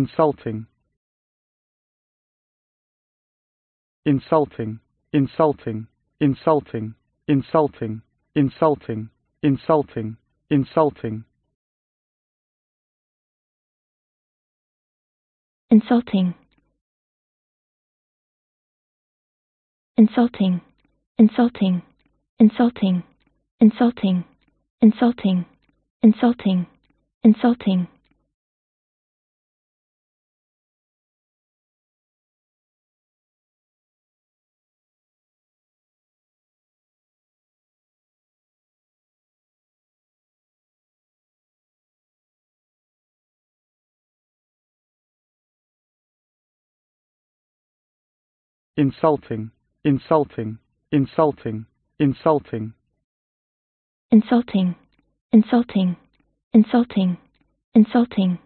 insulting insulting insulting insulting insulting insulting insulting insulting insulting insulting insulting insulting insulting insulting insulting insulting insulting, insulting, insulting, insulting, insulting, insulting, insulting, insulting.